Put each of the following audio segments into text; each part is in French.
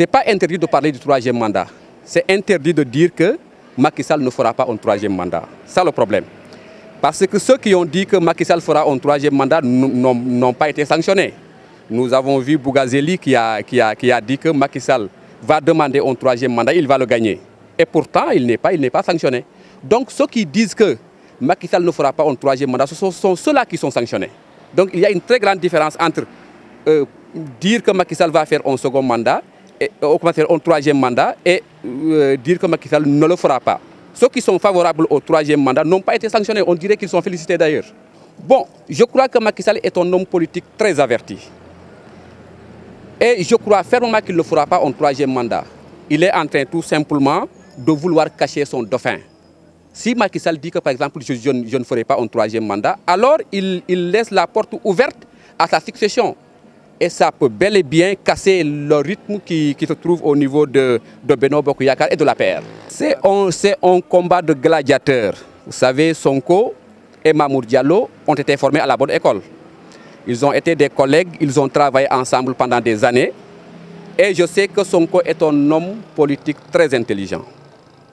Ce n'est pas interdit de parler du troisième mandat. C'est interdit de dire que Macky Sall ne fera pas un troisième mandat. C'est le problème. Parce que ceux qui ont dit que Macky Sall fera un troisième mandat n'ont pas été sanctionnés. Nous avons vu Bougazeli qui a, dit que Macky Sall va demander un troisième mandat, il va le gagner. Et pourtant, il n'est pas, sanctionné. Donc ceux qui disent que Macky Sall ne fera pas un troisième mandat, ce sont, ceux-là qui sont sanctionnés. Donc il y a une très grande différence entre euh, dire que Macky Sall va faire un second mandat on un troisième mandat et euh, dire que Macky Sall ne le fera pas. Ceux qui sont favorables au troisième mandat n'ont pas été sanctionnés. On dirait qu'ils sont félicités d'ailleurs. Bon, je crois que Macky Sall est un homme politique très averti. Et je crois fermement qu'il ne le fera pas un troisième mandat. Il est en train tout simplement de vouloir cacher son dauphin. Si Macky Sall dit que, par exemple, je, ne ferai pas un troisième mandat, alors il, il laisse la porte ouverte à sa succession et ça peut bel et bien casser le rythme qui, se trouve au niveau de, de Beno et de la paire. C'est un, un, combat de gladiateurs. Vous savez, Sonko et Mamour Diallo ont été formés à la bonne école. Ils ont été des collègues, ils ont travaillé ensemble pendant des années. Et je sais que Sonko est un homme politique très intelligent.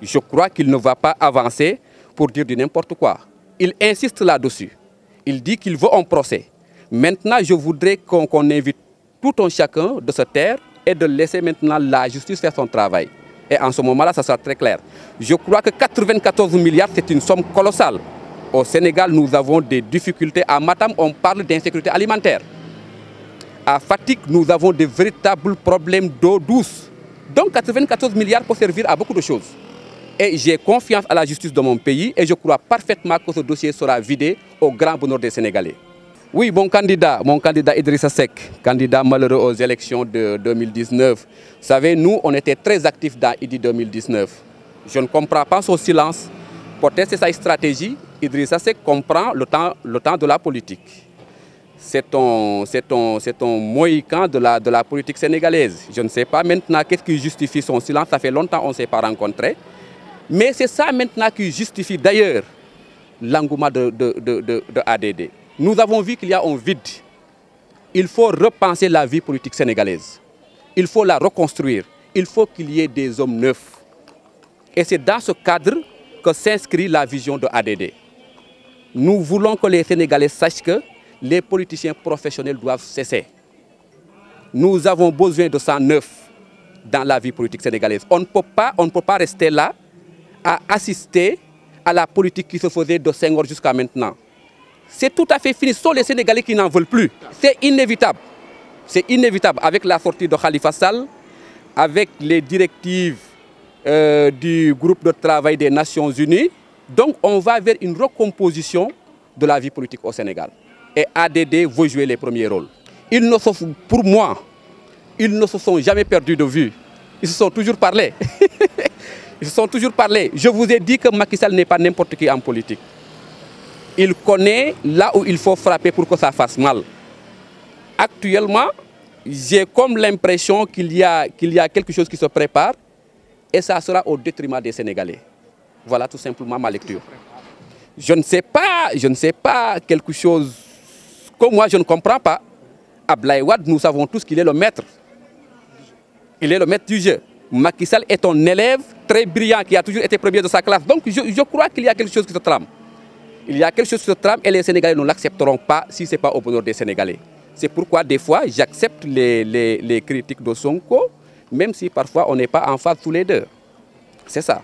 Je crois qu'il ne va pas avancer pour dire du n'importe quoi. Il insiste là-dessus. Il dit qu'il veut un procès. Maintenant, je voudrais qu'on invite tout un chacun de se taire et de laisser maintenant la justice faire son travail. Et en ce moment-là, ça sera très clair. Je crois que 94 milliards, c'est une somme colossale. Au Sénégal, nous avons des difficultés. À Matam, on parle d'insécurité alimentaire. À Fatigue, nous avons de véritables problèmes d'eau douce. Donc 94 milliards pour servir à beaucoup de choses. Et j'ai confiance à la justice de mon pays et je crois parfaitement que ce dossier sera vidé au grand bonheur des Sénégalais. Oui, mon candidat, mon candidat Idrissa Seck, candidat malheureux aux élections de 2019. Vous savez, nous, on était très actifs dans IDI 2019. Je ne comprends pas son silence. Pour tester sa stratégie. Idrissa Seck comprend le temps, le temps de la politique. C'est un, un, mohican de la, de la politique sénégalaise. Je ne sais pas maintenant qu'est-ce qui justifie son silence. Ça fait longtemps qu'on ne s'est pas rencontré, Mais c'est ça maintenant qui justifie d'ailleurs l'engouement de, de, de ADD. Nous avons vu qu'il y a un vide. Il faut repenser la vie politique sénégalaise. Il faut la reconstruire. Il faut qu'il y ait des hommes neufs. Et c'est dans ce cadre que s'inscrit la vision de ADD. Nous voulons que les Sénégalais sachent que les politiciens professionnels doivent cesser. Nous avons besoin de sang neuf dans la vie politique sénégalaise. On ne peut pas, on ne peut pas rester là à assister à la politique qui se faisait de Senghor jusqu'à maintenant c'est tout à fait fini. Ce les Sénégalais qui n'en veulent plus. C'est inévitable. C'est inévitable avec la sortie de Khalifa Sall, avec les directives euh, du groupe de travail des Nations Unies. Donc on va vers une recomposition de la vie politique au Sénégal. Et ADD veut jouer les premiers rôles. Ils ne sont, pour moi, ils ne se sont jamais perdus de vue. Ils se sont toujours parlé. Ils se sont toujours parlé. Je vous ai dit que Macky Sall n'est pas n'importe qui en politique. Il connaît là où il faut frapper pour que ça fasse mal. Actuellement, j'ai comme l'impression qu'il y, y a quelque chose qui se prépare et ça sera au détriment des Sénégalais. Voilà tout simplement ma lecture. Je ne sais pas, je ne sais pas quelque chose que moi je ne comprends pas. À Wad, nous savons tous qu'il est le maître. Il est le maître du jeu. Macky Sall est un élève très brillant qui a toujours été premier de sa classe. Donc je crois qu'il y a quelque chose qui se trame. Il y a quelque chose sur se trame et les Sénégalais ne l'accepteront pas si ce n'est pas au bonheur des Sénégalais. C'est pourquoi des fois j'accepte les, critiques de Sonko, même si parfois on n'est pas en phase tous les deux. C'est ça.